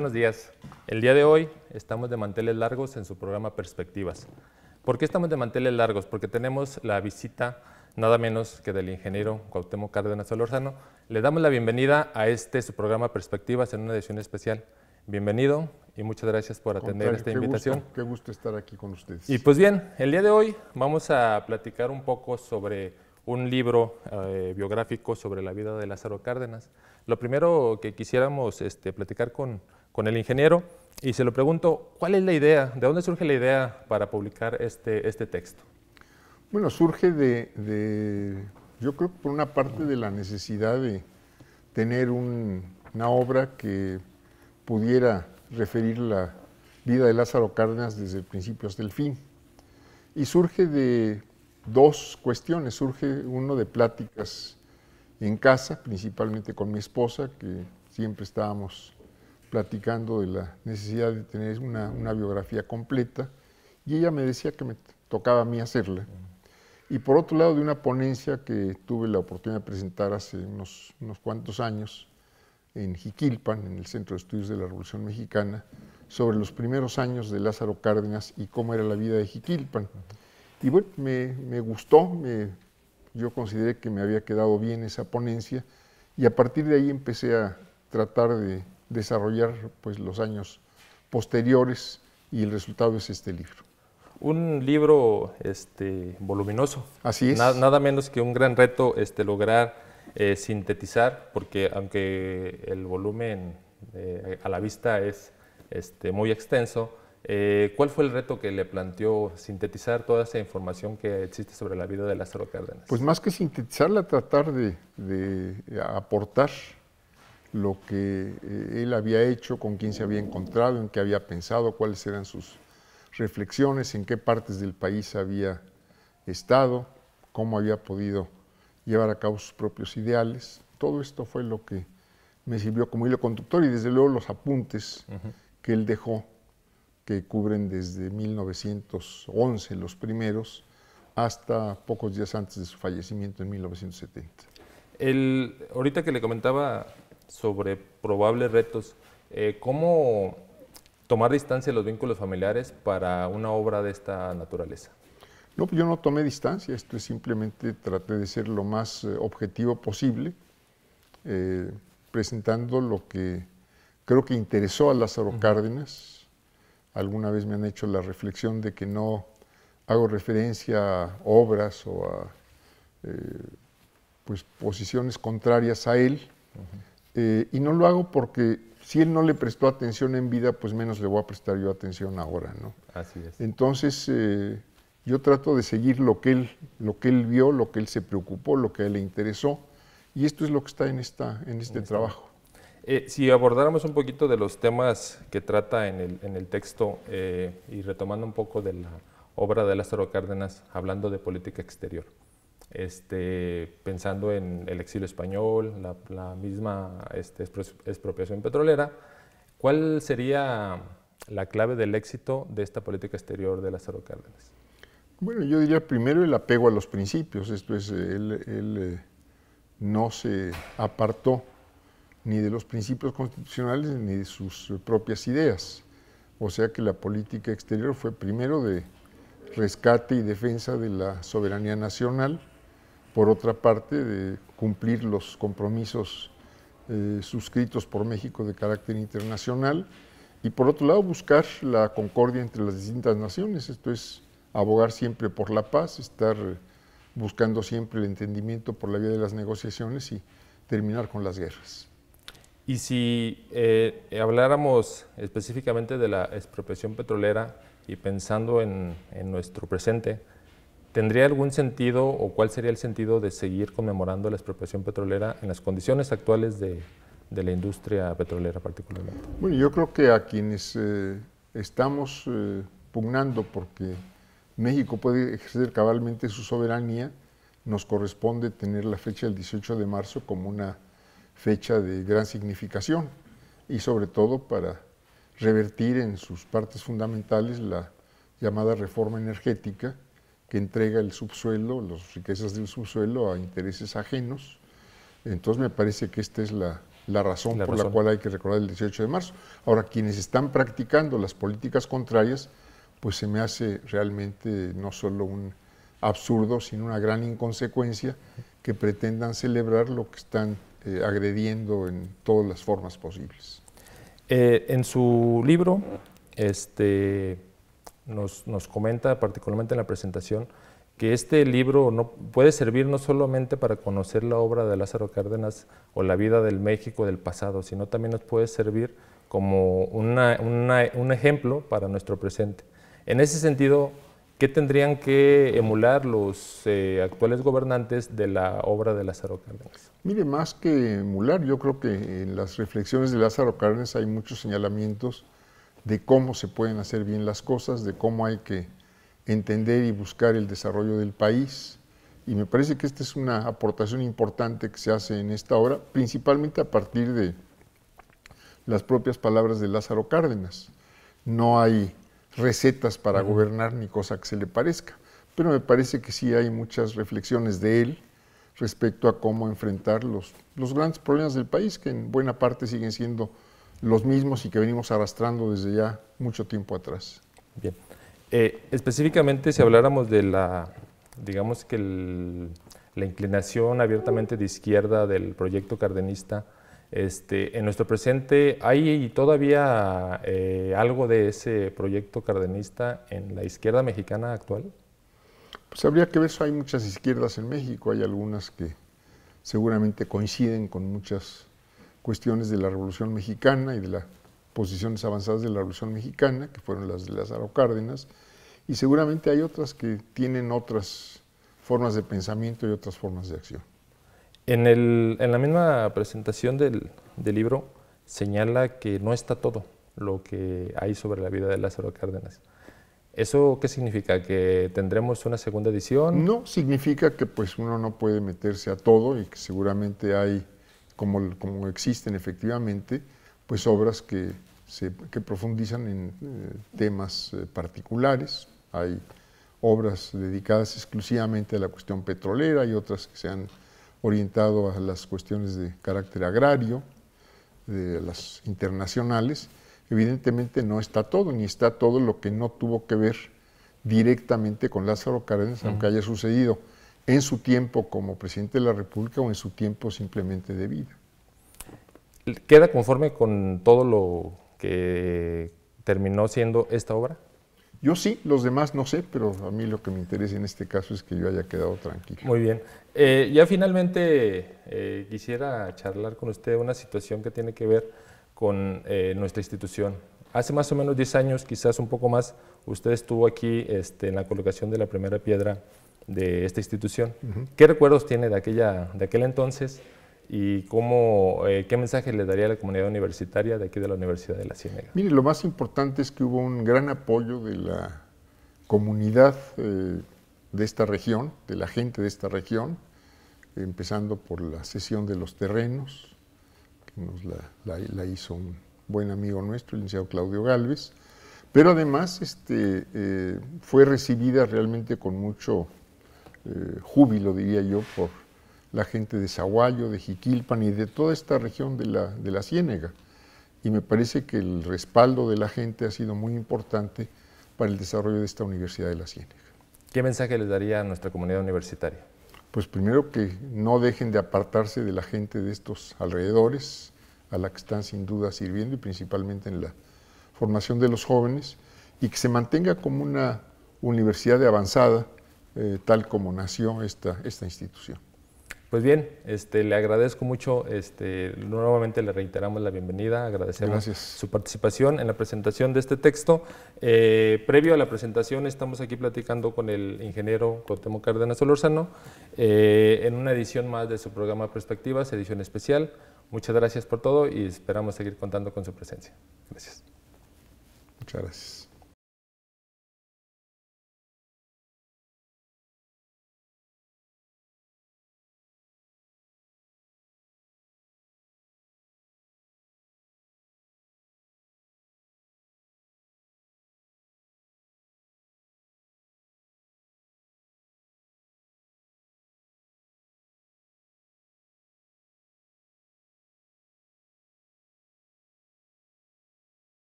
buenos días. El día de hoy estamos de manteles largos en su programa Perspectivas. ¿Por qué estamos de manteles largos? Porque tenemos la visita nada menos que del ingeniero Cuauhtémoc Cárdenas Olorzano. Le damos la bienvenida a este su programa Perspectivas en una edición especial. Bienvenido y muchas gracias por atender esta invitación. qué gusto estar aquí con ustedes. Y pues bien, el día de hoy vamos a platicar un poco sobre un libro eh, biográfico sobre la vida de Lázaro Cárdenas. Lo primero que quisiéramos este, platicar con, con el ingeniero y se lo pregunto, ¿cuál es la idea? ¿De dónde surge la idea para publicar este, este texto? Bueno, surge de, yo creo que por una parte de la necesidad de tener una obra que pudiera referir la vida de Lázaro Cárdenas desde el principio hasta el fin. Y surge de dos cuestiones, surge uno de pláticas en casa, principalmente con mi esposa, que siempre estábamos platicando de la necesidad de tener una, biografía completa y ella me decía que me tocaba a mí hacerla. Y por otro lado, de una ponencia que tuve la oportunidad de presentar hace unos, cuantos años en Jiquilpan, en el Centro de Estudios de la Revolución Mexicana, sobre los primeros años de Lázaro Cárdenas y cómo era la vida de Jiquilpan. Y bueno, me, me gustó, me, yo consideré que me había quedado bien esa ponencia y a partir de ahí empecé a tratar de desarrollar pues, los años posteriores y el resultado es este libro. Un libro este, voluminoso. Así es. nada menos que un gran reto este, lograr eh, sintetizar, porque aunque el volumen eh, a la vista es este, muy extenso, eh, ¿Cuál fue el reto que le planteó sintetizar toda esa información que existe sobre la vida de Lázaro Cárdenas? Pues más que sintetizarla, tratar de, de aportar lo que eh, él había hecho, con quién se había encontrado, en qué había pensado, cuáles eran sus reflexiones, en qué partes del país había estado, cómo había podido llevar a cabo sus propios ideales. Todo esto fue lo que me sirvió como hilo conductor y desde luego los apuntes que él dejó, que cubren desde 1911 los primeros, hasta pocos días antes de su fallecimiento en 1970. El, ahorita que le comentaba sobre probables retos. Eh, ¿Cómo tomar distancia de los vínculos familiares para una obra de esta naturaleza? No, pues yo no tomé distancia, esto es simplemente traté de ser lo más eh, objetivo posible, eh, presentando lo que creo que interesó a Lázaro Cárdenas. Alguna vez me han hecho la reflexión de que no hago referencia a obras o a pues, posiciones contrarias a él. Eh, y no lo hago porque si él no le prestó atención en vida, pues menos le voy a prestar yo atención ahora, Así es. Entonces, eh, yo trato de seguir lo que, él, lo que él vio, lo que él se preocupó, lo que a él le interesó, y esto es lo que está en, este trabajo. Eh, si abordáramos un poquito de los temas que trata en el, en el texto y retomando un poco de la obra de Lázaro Cárdenas, hablando de política exterior. Este, pensando en el exilio español, la, misma este, expropiación petrolera. ¿Cuál sería la clave del éxito de esta política exterior de Lázaro Cárdenas? Bueno, yo diría primero el apego a los principios, esto es, él eh, no se apartó ni de los principios constitucionales ni de sus propias ideas. O sea que la política exterior fue primero de rescate y defensa de la soberanía nacional, por otra parte, de cumplir los compromisos eh, suscritos por México de carácter internacional y por otro lado buscar la concordia entre las distintas naciones, esto es abogar siempre por la paz, estar buscando siempre el entendimiento por la vía de las negociaciones y terminar con las guerras. Y si eh, habláramos específicamente de la expropiación petrolera y pensando en nuestro presente, ¿Tendría algún sentido o cuál sería el sentido de seguir conmemorando la expropiación petrolera en las condiciones actuales de, la industria petrolera particularmente? Bueno, yo creo que a quienes eh, estamos eh, pugnando porque México puede ejercer cabalmente su soberanía, nos corresponde tener la fecha del 18 de marzo como una fecha de gran significación y sobre todo para revertir en sus partes fundamentales la llamada reforma energética que entrega el subsuelo, las riquezas del subsuelo a intereses ajenos. Entonces me parece que esta es la, la razón por la cual hay que recordar el 18 de marzo. Ahora, quienes están practicando las políticas contrarias, pues se me hace realmente no solo un absurdo, sino una gran inconsecuencia que pretendan celebrar lo que están eh, agrediendo en todas las formas posibles. Eh, en su libro, este, nos, comenta particularmente en la presentación que este libro no, puede servir no solamente para conocer la obra de Lázaro Cárdenas o la vida del México del pasado, sino también nos puede servir como un ejemplo para nuestro presente. En ese sentido, ¿qué tendrían que emular los eh, actuales gobernantes de la obra de Lázaro Cárdenas? Mire, más que emular, yo creo que en las reflexiones de Lázaro Cárdenas hay muchos señalamientos de cómo se pueden hacer bien las cosas, de cómo hay que entender y buscar el desarrollo del país. Y me parece que esta es una aportación importante que se hace en esta obra, principalmente a partir de las propias palabras de Lázaro Cárdenas. No hay recetas para gobernar ni cosa que se le parezca, pero me parece que sí hay muchas reflexiones de él respecto a cómo enfrentar los, los grandes problemas del país, que en buena parte siguen siendo los mismos y que venimos arrastrando desde ya mucho tiempo atrás. Bien. Eh, específicamente, si habláramos de la, digamos que la inclinación abiertamente de izquierda del proyecto cardenista, este, en nuestro presente, ¿hay todavía eh, algo de ese proyecto cardenista en la izquierda mexicana actual? Pues habría que ver, eso. hay muchas izquierdas en México, hay algunas que seguramente coinciden con muchas cuestiones de la Revolución Mexicana y de las posiciones avanzadas de la Revolución Mexicana, que fueron las de Lázaro Cárdenas, y seguramente hay otras que tienen otras formas de pensamiento y otras formas de acción. En, el, en la misma presentación del, del libro señala que no está todo lo que hay sobre la vida de Lázaro Cárdenas. ¿Eso qué significa? ¿Que tendremos una segunda edición? No, significa que pues uno no puede meterse a todo y que seguramente hay como, existen efectivamente, pues obras que, se, profundizan en eh, temas eh, particulares. Hay obras dedicadas exclusivamente a la cuestión petrolera y otras que se han orientado a las cuestiones de carácter agrario, de las internacionales. Evidentemente no está todo, ni está todo lo que no tuvo que ver directamente con Lázaro Cárdenas, aunque haya sucedido en su tiempo como presidente de la República o en su tiempo simplemente de vida. ¿Queda conforme con todo lo que terminó siendo esta obra? Yo sí, los demás no sé, pero a mí lo que me interesa en este caso es que yo haya quedado tranquilo. Muy bien. Eh, ya finalmente eh, quisiera charlar con usted una situación que tiene que ver con eh, nuestra institución. Hace más o menos 10 años, quizás un poco más, usted estuvo aquí este, en la colocación de la primera piedra de esta institución. ¿Qué recuerdos tiene de, aquella, de aquel entonces y cómo, eh, qué mensaje le daría a la comunidad universitaria de aquí de la Universidad de la Ciénega? Mire, lo más importante es que hubo un gran apoyo de la comunidad eh, de esta región, de la gente de esta región, empezando por la cesión de los terrenos, que nos la, hizo un buen amigo nuestro, el licenciado Claudio Galvez, pero además este, eh, fue recibida realmente con mucho eh, júbilo, diría yo, por la gente de Zaguayo, de Jiquilpan y de toda esta región de la, de la Ciénega. Y me parece que el respaldo de la gente ha sido muy importante para el desarrollo de esta Universidad de la Ciénega. ¿Qué mensaje les daría a nuestra comunidad universitaria? Pues primero que no dejen de apartarse de la gente de estos alrededores, a la que están sin duda sirviendo y principalmente en la formación de los jóvenes, y que se mantenga como una universidad de avanzada, eh, tal como nació esta, esta institución. Pues bien, este, le agradezco mucho, este, nuevamente le reiteramos la bienvenida, agradecemos su participación en la presentación de este texto. Eh, previo a la presentación estamos aquí platicando con el ingeniero Cotemo Cárdenas Olorzano eh, en una edición más de su programa Perspectivas, edición especial. Muchas gracias por todo y esperamos seguir contando con su presencia. Gracias. Muchas gracias.